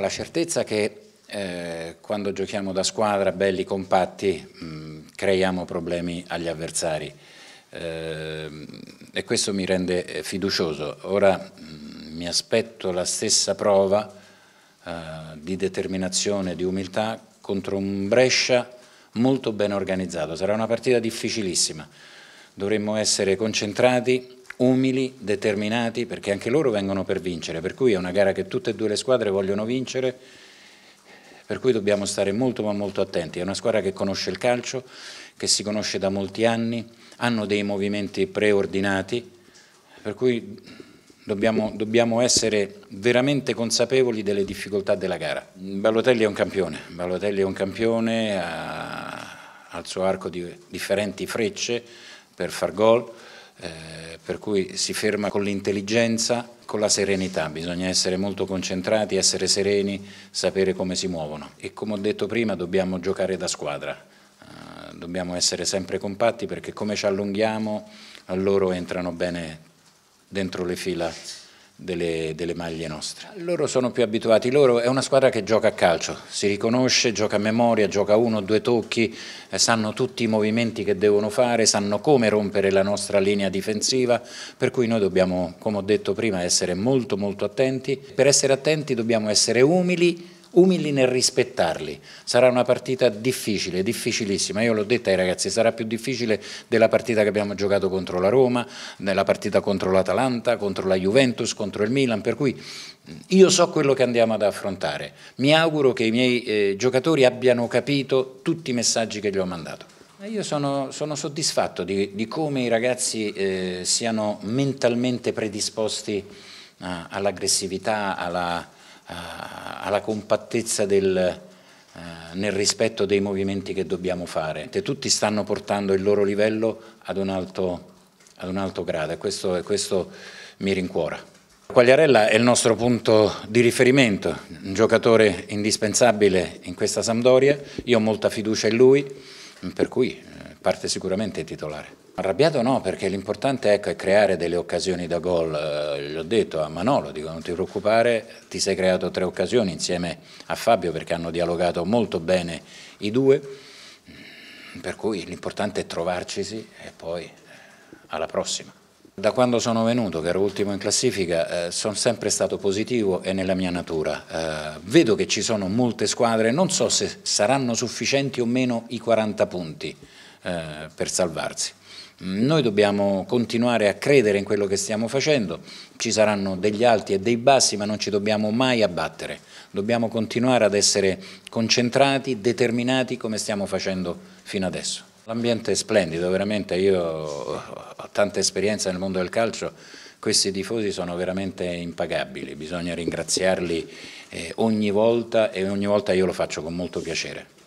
La certezza che eh, quando giochiamo da squadra, belli, compatti, mh, mm, creiamo problemi agli avversari eh, e questo mi rende eh, fiducioso. Ora mh, mm, mi aspetto la stessa prova eh, di determinazione, di umiltà contro un Brescia molto ben organizzato. Sarà una partita difficilissima, dovremmo essere concentrati umili, determinati, perché anche loro vengono per vincere, per cui è una gara che tutte e due le squadre vogliono vincere, per cui dobbiamo stare molto ma molto attenti. È una squadra che conosce il calcio, che si conosce da molti anni, hanno dei movimenti preordinati, per cui dobbiamo, dobbiamo essere veramente consapevoli delle difficoltà della gara. Ballotelli è un campione, Ballotelli è un campione, ha il suo arco di differenti frecce per far gol. Eh, per cui si ferma con l'intelligenza, con la serenità, bisogna essere molto concentrati, essere sereni, sapere come si muovono e come ho detto prima dobbiamo giocare da squadra, eh, dobbiamo essere sempre compatti perché come ci allunghiamo loro entrano bene dentro le fila delle, delle, maglie nostre. Loro sono più abituati, loro è una squadra che gioca a calcio, si riconosce, gioca a memoria, gioca uno o due tocchi, eh, sanno tutti i movimenti che devono fare, sanno come rompere la nostra linea difensiva, per cui noi dobbiamo, come ho detto prima, essere molto molto attenti. Per essere attenti dobbiamo essere umili, umili nel rispettarli. Sarà una partita difficile, difficilissima. Io l'ho detto ai ragazzi, sarà più difficile della partita che abbiamo giocato contro la Roma, della partita contro l'Atalanta, contro la Juventus, contro il Milan, per cui mm, io so quello che andiamo ad affrontare. Mi auguro che i miei eh, giocatori abbiano capito tutti i messaggi che gli ho mandato. Io sono, sono soddisfatto di, di, come i ragazzi eh, siano mentalmente predisposti ah, all'aggressività, alla, alla compattezza del, eh, nel rispetto dei movimenti che dobbiamo fare. Tutti stanno portando il loro livello ad un alto, ad un alto grado e questo, questo mi rincuora. Quagliarella è il nostro punto di riferimento, un giocatore indispensabile in questa Sampdoria, io ho molta fiducia in lui, per cui eh, parte sicuramente titolare. Arrabbiato no, perché l'importante ecco, è creare delle occasioni da gol. Eh, ho detto a Manolo, dico non ti preoccupare, ti sei creato tre occasioni insieme a Fabio perché hanno dialogato molto bene i due. Mm, per cui l'importante è trovarcisi e poi eh, alla prossima. Da quando sono venuto, che ero ultimo in classifica, eh, sono sempre stato positivo e nella mia natura. Eh, vedo che ci sono molte squadre, non so se saranno sufficienti o meno i 40 punti eh, per salvarsi. Noi dobbiamo continuare a credere in quello che stiamo facendo, ci saranno degli alti e dei bassi ma non ci dobbiamo mai abbattere, dobbiamo continuare ad essere concentrati, determinati come stiamo facendo fino adesso. L'ambiente è splendido, veramente io ho tanta esperienza nel mondo del calcio, questi tifosi sono veramente impagabili, bisogna ringraziarli eh, ogni volta e ogni volta io lo faccio con molto piacere.